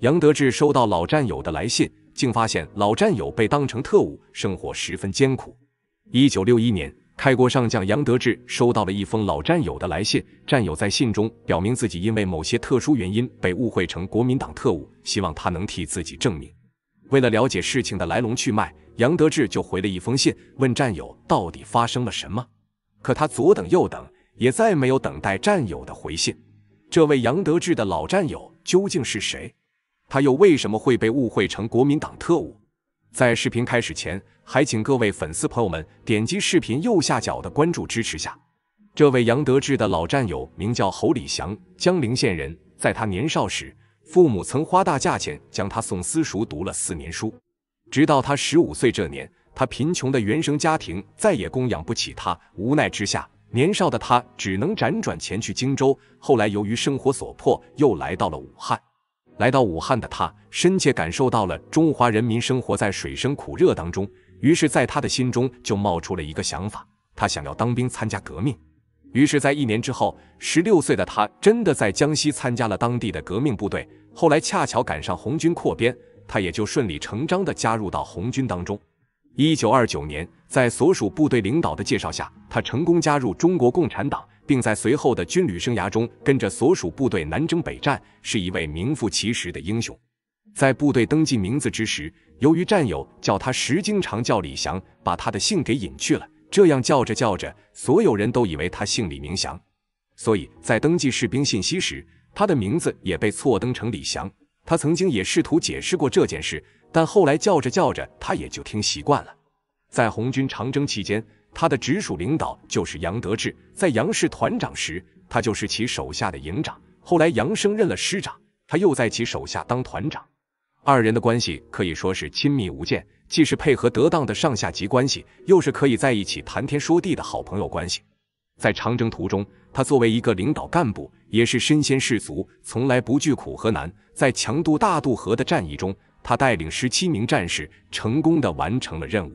杨德志收到老战友的来信，竟发现老战友被当成特务，生活十分艰苦。一九六一年，开国上将杨德志收到了一封老战友的来信，战友在信中表明自己因为某些特殊原因被误会成国民党特务，希望他能替自己证明。为了了解事情的来龙去脉，杨德志就回了一封信，问战友到底发生了什么。可他左等右等，也再没有等待战友的回信。这位杨德志的老战友究竟是谁？他又为什么会被误会成国民党特务？在视频开始前，还请各位粉丝朋友们点击视频右下角的关注支持下。这位杨德志的老战友名叫侯礼祥，江陵县人。在他年少时，父母曾花大价钱将他送私塾读了四年书，直到他十五岁这年，他贫穷的原生家庭再也供养不起他，无奈之下，年少的他只能辗转前去荆州。后来由于生活所迫，又来到了武汉。来到武汉的他，深切感受到了中华人民生活在水深苦热当中，于是，在他的心中就冒出了一个想法，他想要当兵参加革命。于是，在一年之后，十六岁的他真的在江西参加了当地的革命部队。后来恰巧赶上红军扩编，他也就顺理成章的加入到红军当中。一九二九年，在所属部队领导的介绍下，他成功加入中国共产党。并在随后的军旅生涯中，跟着所属部队南征北战，是一位名副其实的英雄。在部队登记名字之时，由于战友叫他时经常叫李祥，把他的姓给隐去了，这样叫着叫着，所有人都以为他姓李明祥，所以在登记士兵信息时，他的名字也被错登成李祥。他曾经也试图解释过这件事，但后来叫着叫着，他也就听习惯了。在红军长征期间。他的直属领导就是杨得志，在杨氏团长时，他就是其手下的营长。后来杨升任了师长，他又在其手下当团长。二人的关系可以说是亲密无间，既是配合得当的上下级关系，又是可以在一起谈天说地的好朋友关系。在长征途中，他作为一个领导干部，也是身先士卒，从来不惧苦和难。在强渡大渡河的战役中，他带领十七名战士成功的完成了任务。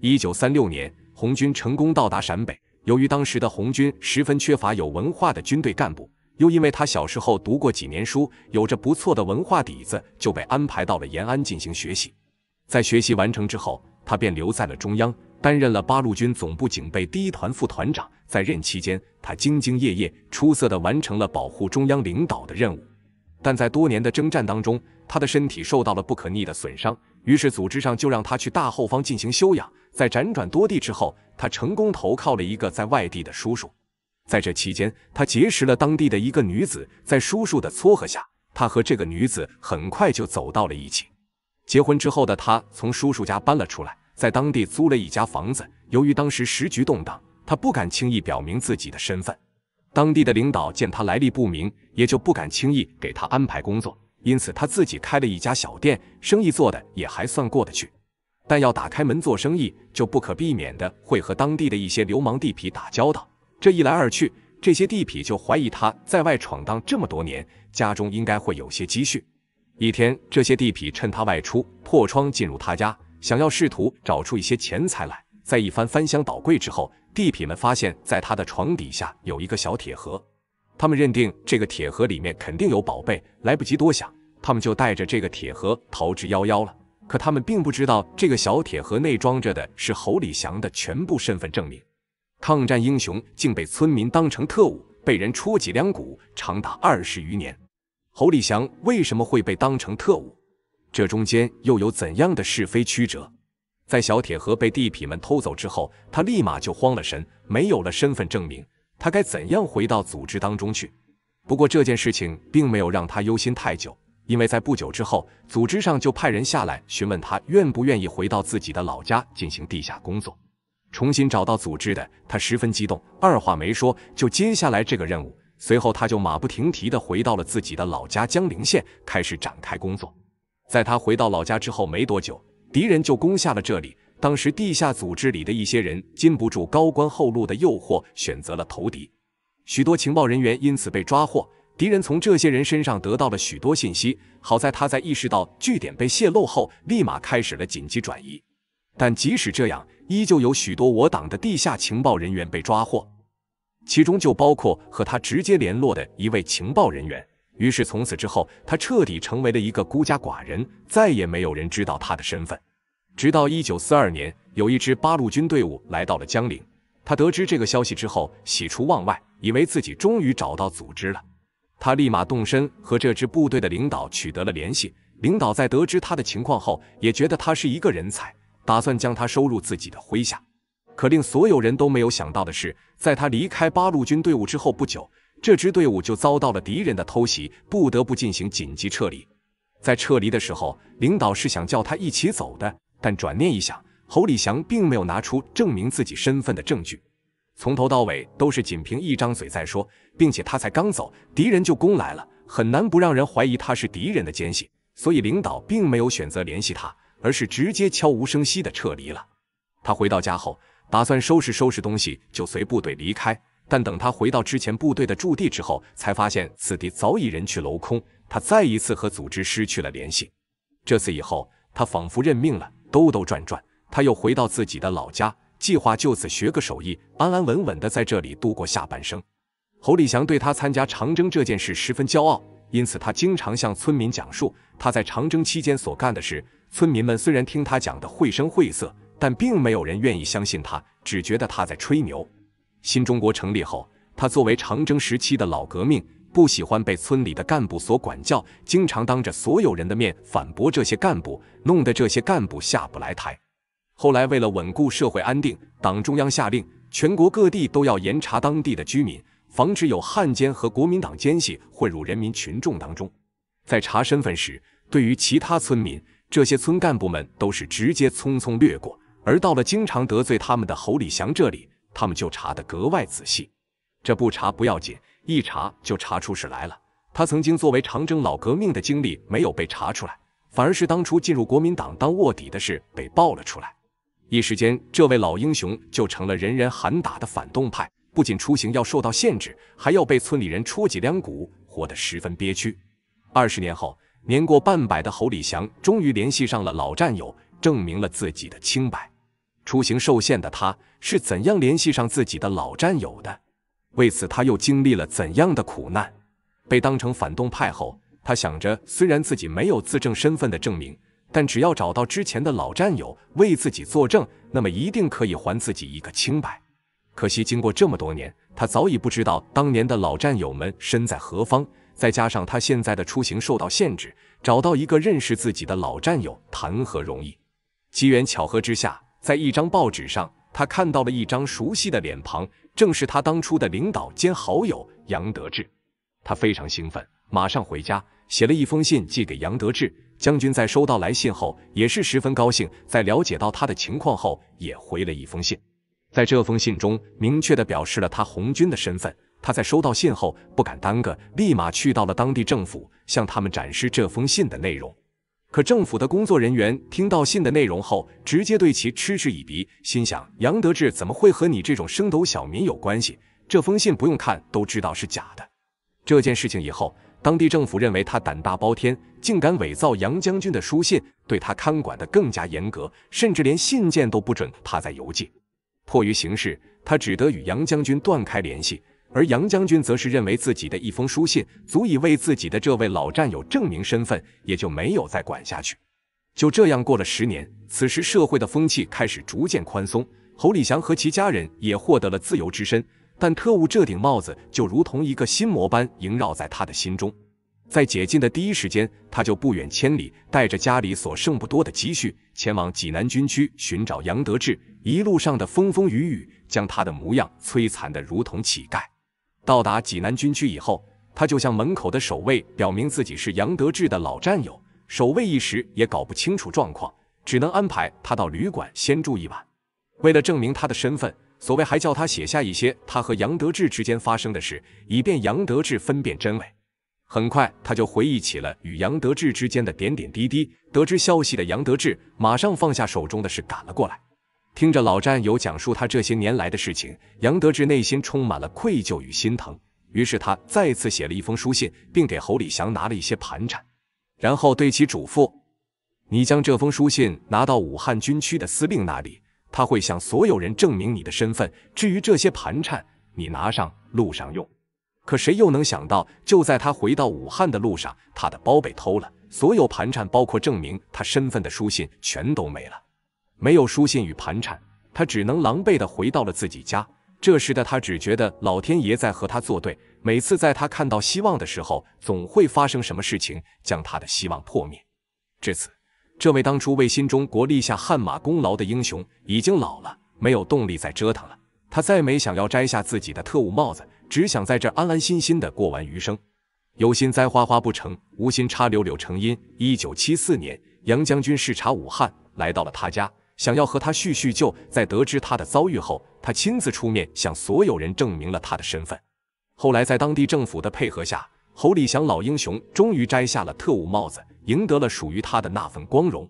一九三六年。红军成功到达陕北，由于当时的红军十分缺乏有文化的军队干部，又因为他小时候读过几年书，有着不错的文化底子，就被安排到了延安进行学习。在学习完成之后，他便留在了中央，担任了八路军总部警备第一团副团长。在任期间，他兢兢业业，出色的完成了保护中央领导的任务。但在多年的征战当中，他的身体受到了不可逆的损伤，于是组织上就让他去大后方进行休养。在辗转多地之后，他成功投靠了一个在外地的叔叔。在这期间，他结识了当地的一个女子，在叔叔的撮合下，他和这个女子很快就走到了一起。结婚之后的他从叔叔家搬了出来，在当地租了一家房子。由于当时时局动荡，他不敢轻易表明自己的身份。当地的领导见他来历不明，也就不敢轻易给他安排工作。因此，他自己开了一家小店，生意做的也还算过得去。但要打开门做生意，就不可避免的会和当地的一些流氓地痞打交道。这一来二去，这些地痞就怀疑他在外闯荡这么多年，家中应该会有些积蓄。一天，这些地痞趁他外出，破窗进入他家，想要试图找出一些钱财来。在一番翻箱倒柜之后，地痞们发现，在他的床底下有一个小铁盒。他们认定这个铁盒里面肯定有宝贝，来不及多想，他们就带着这个铁盒逃之夭夭了。可他们并不知道，这个小铁盒内装着的是侯礼祥的全部身份证明。抗战英雄竟被村民当成特务，被人戳脊梁骨，长达二十余年。侯礼祥为什么会被当成特务？这中间又有怎样的是非曲折？在小铁盒被地痞们偷走之后，他立马就慌了神，没有了身份证明。他该怎样回到组织当中去？不过这件事情并没有让他忧心太久，因为在不久之后，组织上就派人下来询问他愿不愿意回到自己的老家进行地下工作，重新找到组织的他十分激动，二话没说就接下来这个任务。随后他就马不停蹄的回到了自己的老家江陵县，开始展开工作。在他回到老家之后没多久，敌人就攻下了这里。当时地下组织里的一些人禁不住高官厚禄的诱惑，选择了投敌，许多情报人员因此被抓获，敌人从这些人身上得到了许多信息。好在他在意识到据点被泄露后，立马开始了紧急转移。但即使这样，依旧有许多我党的地下情报人员被抓获，其中就包括和他直接联络的一位情报人员。于是从此之后，他彻底成为了一个孤家寡人，再也没有人知道他的身份。直到一九四二年，有一支八路军队伍来到了江陵。他得知这个消息之后，喜出望外，以为自己终于找到组织了。他立马动身，和这支部队的领导取得了联系。领导在得知他的情况后，也觉得他是一个人才，打算将他收入自己的麾下。可令所有人都没有想到的是，在他离开八路军队伍之后不久，这支队伍就遭到了敌人的偷袭，不得不进行紧急撤离。在撤离的时候，领导是想叫他一起走的。但转念一想，侯礼祥并没有拿出证明自己身份的证据，从头到尾都是仅凭一张嘴在说，并且他才刚走，敌人就攻来了，很难不让人怀疑他是敌人的奸细。所以领导并没有选择联系他，而是直接悄无声息的撤离了。他回到家后，打算收拾收拾东西就随部队离开，但等他回到之前部队的驻地之后，才发现此地早已人去楼空，他再一次和组织失去了联系。这次以后，他仿佛认命了。兜兜转转，他又回到自己的老家，计划就此学个手艺，安安稳稳地在这里度过下半生。侯礼祥对他参加长征这件事十分骄傲，因此他经常向村民讲述他在长征期间所干的事。村民们虽然听他讲的绘声绘色，但并没有人愿意相信他，只觉得他在吹牛。新中国成立后，他作为长征时期的老革命。不喜欢被村里的干部所管教，经常当着所有人的面反驳这些干部，弄得这些干部下不来台。后来，为了稳固社会安定，党中央下令，全国各地都要严查当地的居民，防止有汉奸和国民党奸细混入人民群众当中。在查身份时，对于其他村民，这些村干部们都是直接匆匆略过；而到了经常得罪他们的侯礼祥这里，他们就查得格外仔细。这不查不要紧。一查就查出事来了。他曾经作为长征老革命的经历没有被查出来，反而是当初进入国民党当卧底的事被爆了出来。一时间，这位老英雄就成了人人喊打的反动派，不仅出行要受到限制，还要被村里人戳脊梁骨，活得十分憋屈。二十年后，年过半百的侯礼祥终于联系上了老战友，证明了自己的清白。出行受限的他，是怎样联系上自己的老战友的？为此，他又经历了怎样的苦难？被当成反动派后，他想着，虽然自己没有自证身份的证明，但只要找到之前的老战友为自己作证，那么一定可以还自己一个清白。可惜，经过这么多年，他早已不知道当年的老战友们身在何方，再加上他现在的出行受到限制，找到一个认识自己的老战友谈何容易？机缘巧合之下，在一张报纸上，他看到了一张熟悉的脸庞。正是他当初的领导兼好友杨德志，他非常兴奋，马上回家写了一封信寄给杨德志将军。在收到来信后，也是十分高兴，在了解到他的情况后，也回了一封信。在这封信中，明确的表示了他红军的身份。他在收到信后，不敢耽搁，立马去到了当地政府，向他们展示这封信的内容。可政府的工作人员听到信的内容后，直接对其嗤之以鼻，心想杨德志怎么会和你这种升斗小民有关系？这封信不用看都知道是假的。这件事情以后，当地政府认为他胆大包天，竟敢伪造杨将军的书信，对他看管的更加严格，甚至连信件都不准他再邮寄。迫于形势，他只得与杨将军断开联系。而杨将军则是认为自己的一封书信足以为自己的这位老战友证明身份，也就没有再管下去。就这样过了十年，此时社会的风气开始逐渐宽松，侯礼祥和其家人也获得了自由之身。但特务这顶帽子就如同一个心魔般萦绕在他的心中。在解禁的第一时间，他就不远千里，带着家里所剩不多的积蓄，前往济南军区寻找杨德志。一路上的风风雨雨，将他的模样摧残得如同乞丐。到达济南军区以后，他就向门口的守卫表明自己是杨德志的老战友。守卫一时也搞不清楚状况，只能安排他到旅馆先住一晚。为了证明他的身份，所谓还叫他写下一些他和杨德志之间发生的事，以便杨德志分辨真伪。很快，他就回忆起了与杨德志之间的点点滴滴。得知消息的杨德志马上放下手中的事赶了过来。听着老战友讲述他这些年来的事情，杨德志内心充满了愧疚与心疼。于是他再次写了一封书信，并给侯礼祥拿了一些盘缠，然后对其嘱咐：“你将这封书信拿到武汉军区的司令那里，他会向所有人证明你的身份。至于这些盘缠，你拿上路上用。”可谁又能想到，就在他回到武汉的路上，他的包被偷了，所有盘缠，包括证明他身份的书信，全都没了。没有书信与盘缠，他只能狼狈地回到了自己家。这时的他只觉得老天爷在和他作对，每次在他看到希望的时候，总会发生什么事情将他的希望破灭。至此，这位当初为新中国立下汗马功劳的英雄已经老了，没有动力再折腾了。他再没想要摘下自己的特务帽子，只想在这安安心心地过完余生。有心栽花花不成，无心插柳柳成荫。一九七四年，杨将军视察武汉，来到了他家。想要和他叙叙旧，在得知他的遭遇后，他亲自出面向所有人证明了他的身份。后来，在当地政府的配合下，侯礼祥老英雄终于摘下了特务帽子，赢得了属于他的那份光荣。